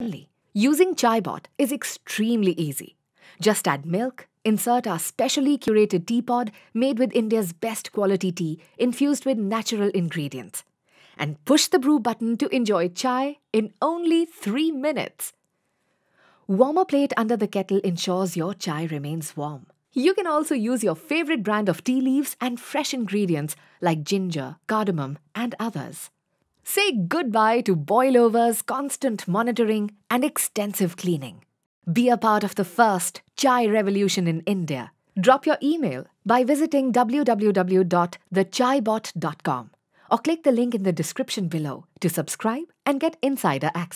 Finally, using ChaiBot is extremely easy. Just add milk, insert our specially curated teapot made with India's best quality tea infused with natural ingredients, and push the brew button to enjoy chai in only 3 minutes. Warmer plate under the kettle ensures your chai remains warm. You can also use your favorite brand of tea leaves and fresh ingredients like ginger, cardamom, and others. Say goodbye to boilovers, constant monitoring, and extensive cleaning. Be a part of the first chai revolution in India. Drop your email by visiting www.thechaibot.com or click the link in the description below to subscribe and get insider access.